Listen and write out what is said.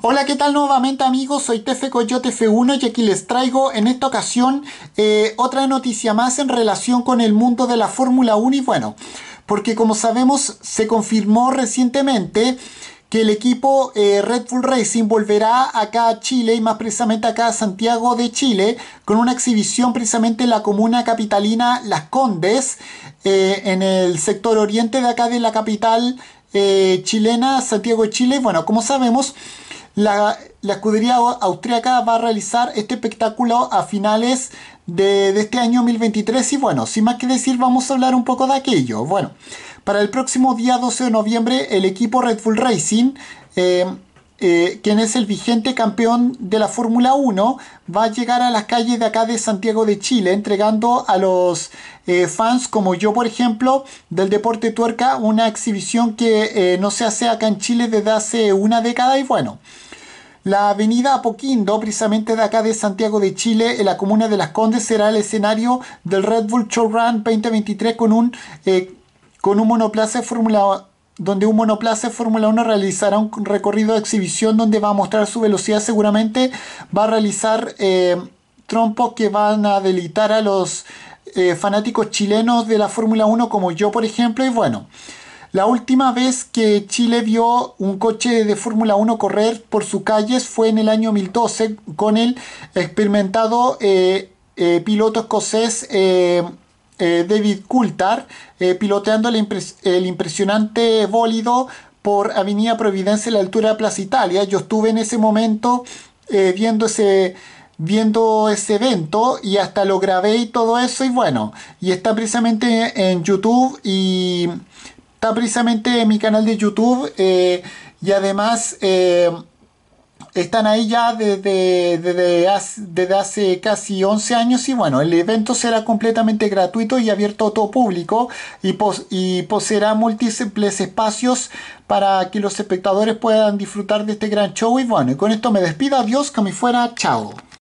Hola, ¿qué tal nuevamente amigos? Soy Tefe Coyote F1 y aquí les traigo en esta ocasión eh, otra noticia más en relación con el mundo de la Fórmula 1 y bueno, porque como sabemos se confirmó recientemente que el equipo eh, Red Bull Racing volverá acá a Chile y más precisamente acá a Santiago de Chile con una exhibición precisamente en la comuna capitalina Las Condes eh, en el sector oriente de acá de la capital eh, chilena Santiago Chile. Bueno, como sabemos, la, escudería austriaca va a realizar este espectáculo a finales de, este año 2023 y bueno, sin más que decir vamos a hablar un poco de aquello. Bueno, para el próximo día 12 de noviembre el equipo Red Bull Racing eh, eh, quien es el vigente campeón de la Fórmula 1, va a llegar a las calles de acá de Santiago de Chile, entregando a los eh, fans como yo, por ejemplo, del deporte tuerca, una exhibición que eh, no se hace acá en Chile desde hace una década y bueno. La avenida Apoquindo, precisamente de acá de Santiago de Chile, en la comuna de Las Condes, será el escenario del Red Bull Show 2023 con un, con un monoplaza Fórmula donde un monoplaza de Fórmula 1 realizará un recorrido de exhibición donde va a mostrar su velocidad seguramente, va a realizar eh, trompos que van a delitar a los eh, fanáticos chilenos de la Fórmula 1 como yo por ejemplo y bueno. La última vez que Chile vio un coche de Fórmula 1 correr por sus calles fue en el año 2012 con el experimentado eh, piloto escocés eh, David Coulthard eh, piloteando el, impresionante bólido por Avenida Providencia a la altura de Plaza Italia. Yo estuve en ese momento eh, viendo ese evento y hasta lo grabé y todo eso y bueno, y está precisamente en YouTube y está precisamente en mi canal de YouTube y además están ahí ya desde, hace, casi 11 años y bueno, el evento será completamente gratuito y abierto a todo público y, y poseerá múltiples espacios para que los espectadores puedan disfrutar de este gran show y bueno, y con esto me despido, adiós, que me fuera, chao.